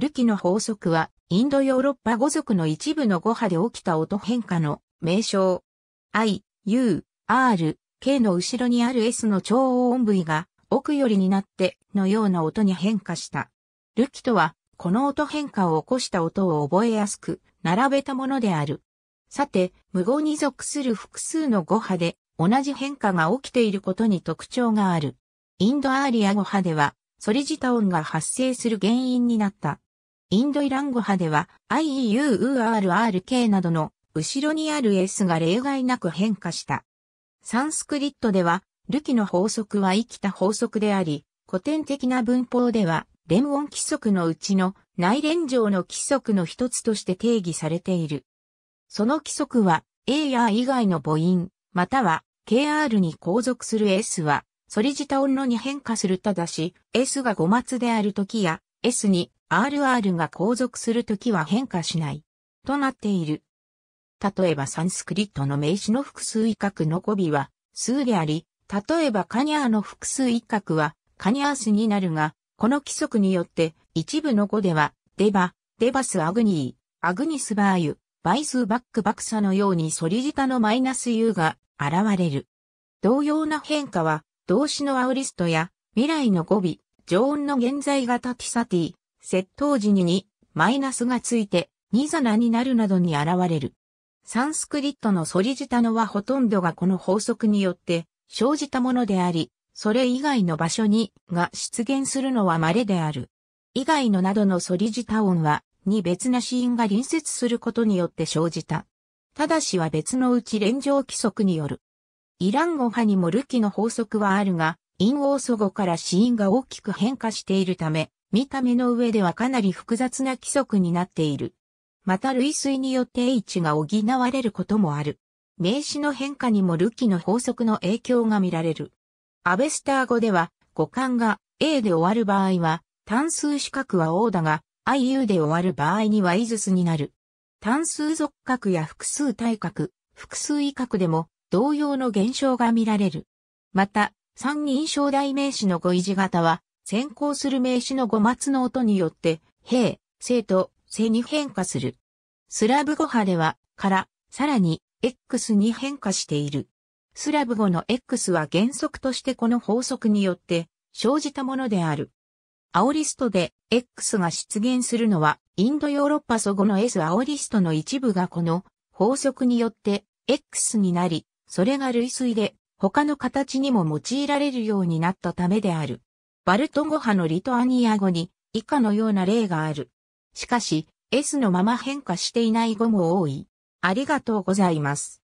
ルキの法則は、インドヨーロッパ語族の一部の語波で起きた音変化の名称。i, u, r, k の後ろにある s の超音部位が奥よりになってのような音に変化した。ルキとは、この音変化を起こした音を覚えやすく、並べたものである。さて、無語に属する複数の語波で同じ変化が起きていることに特徴がある。インドアーリア語派では、ソリジタ音が発生する原因になった。インドイラン語派では IEUURRK などの後ろにある S が例外なく変化した。サンスクリットではルキの法則は生きた法則であり、古典的な文法では連音規則のうちの内連上の規則の一つとして定義されている。その規則は A や以外の母音、または KR に後続する S は、それ自タ音のに変化するただし、S が語末である時や、S に RR が後続するときは変化しない。となっている。例えばサンスクリットの名詞の複数威嚇の語尾は数であり、例えばカニャーの複数威嚇はカニャースになるが、この規則によって一部の語ではデバ、デバスアグニー、アグニスバーユ、バイスバックバクサのようにソリジタのマイナス U が現れる。同様な変化は動詞のアウリストや未来の語尾、常温の現在型ティサティ、窃盗時に2、マイナスがついて、ニザナになるなどに現れる。サンスクリットのソリジタノはほとんどがこの法則によって生じたものであり、それ以外の場所にが出現するのは稀である。以外のなどのソリジタ音は、に別なーンが隣接することによって生じた。ただしは別のうち連上規則による。イラン語派にもルキの法則はあるが、陰王祖語から死因が大きく変化しているため、見た目の上ではかなり複雑な規則になっている。また類推によって H が補われることもある。名詞の変化にもルキの法則の影響が見られる。アベスター語では、語感が A で終わる場合は、単数四角は O だが、IU で終わる場合にはイズスになる。単数属角や複数対角、複数異角でも同様の現象が見られる。また、三人称代名詞の語維持型は、先行する名詞の語末の音によって、平、生と、正に変化する。スラブ語派では、から、さらに、X に変化している。スラブ語の X は原則としてこの法則によって生じたものである。アオリストで X が出現するのはインドヨーロッパ祖語の S アオリストの一部がこの法則によって X になり、それが類推で他の形にも用いられるようになったためである。バルト語派のリトアニア語に以下のような例がある。しかし、S のまま変化していない語も多い。ありがとうございます。